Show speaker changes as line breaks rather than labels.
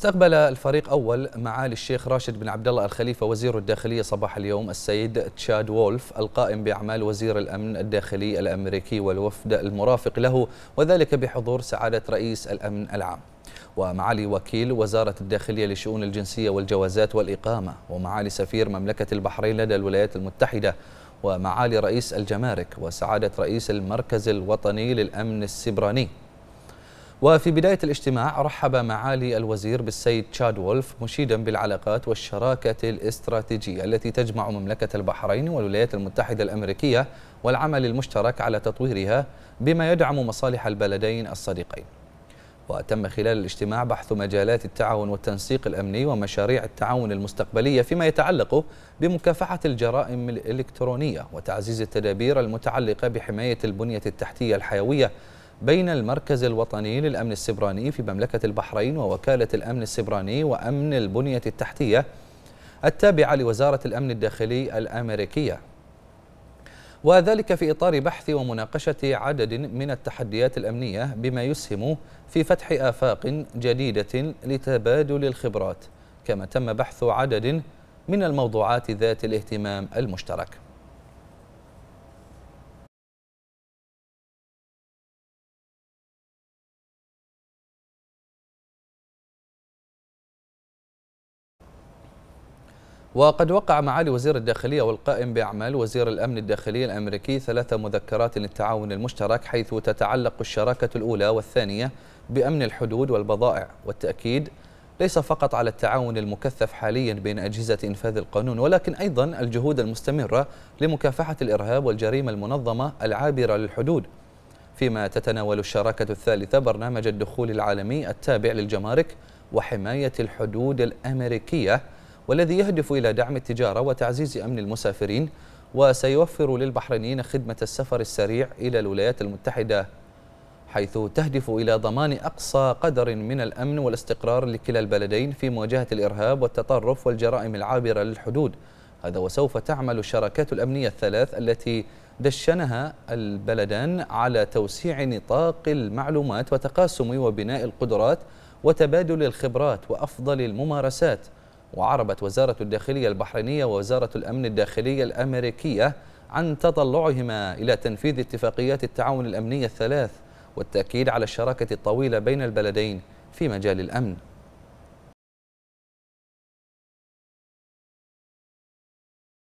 استقبل الفريق أول معالي الشيخ راشد بن عبد الله الخليفة وزير الداخلية صباح اليوم السيد تشاد وولف القائم بأعمال وزير الأمن الداخلي الأمريكي والوفد المرافق له وذلك بحضور سعادة رئيس الأمن العام ومعالي وكيل وزارة الداخلية لشؤون الجنسية والجوازات والإقامة ومعالي سفير مملكة البحرين لدى الولايات المتحدة ومعالي رئيس الجمارك وسعادة رئيس المركز الوطني للأمن السبراني وفي بداية الاجتماع رحب معالي الوزير بالسيد تشاد وولف مشيدا بالعلاقات والشراكة الاستراتيجية التي تجمع مملكة البحرين والولايات المتحدة الأمريكية والعمل المشترك على تطويرها بما يدعم مصالح البلدين الصديقين وتم خلال الاجتماع بحث مجالات التعاون والتنسيق الأمني ومشاريع التعاون المستقبلية فيما يتعلق بمكافحة الجرائم الإلكترونية وتعزيز التدابير المتعلقة بحماية البنية التحتية الحيوية بين المركز الوطني للأمن السبراني في مملكة البحرين ووكالة الأمن السبراني وأمن البنية التحتية التابعة لوزارة الأمن الداخلي الأمريكية وذلك في إطار بحث ومناقشة عدد من التحديات الأمنية بما يسهم في فتح آفاق جديدة لتبادل الخبرات كما تم بحث عدد من الموضوعات ذات الاهتمام المشترك وقد وقع معالي وزير الداخلية والقائم بأعمال وزير الأمن الداخلي الأمريكي ثلاث مذكرات للتعاون المشترك حيث تتعلق الشراكة الأولى والثانية بأمن الحدود والبضائع والتأكيد ليس فقط على التعاون المكثف حاليا بين أجهزة إنفاذ القانون ولكن أيضا الجهود المستمرة لمكافحة الإرهاب والجريمة المنظمة العابرة للحدود فيما تتناول الشراكة الثالثة برنامج الدخول العالمي التابع للجمارك وحماية الحدود الأمريكية والذي يهدف إلى دعم التجارة وتعزيز أمن المسافرين وسيوفر للبحرينيين خدمة السفر السريع إلى الولايات المتحدة حيث تهدف إلى ضمان أقصى قدر من الأمن والاستقرار لكلا البلدين في مواجهة الإرهاب والتطرف والجرائم العابرة للحدود هذا وسوف تعمل الشراكات الأمنية الثلاث التي دشنها البلدان على توسيع نطاق المعلومات وتقاسم وبناء القدرات وتبادل الخبرات وأفضل الممارسات وعربت وزارة الداخلية البحرينية ووزارة الأمن الداخلية الأمريكية عن تطلعهما إلى تنفيذ اتفاقيات التعاون الأمنية الثلاث والتأكيد على الشراكة الطويلة بين البلدين في مجال الأمن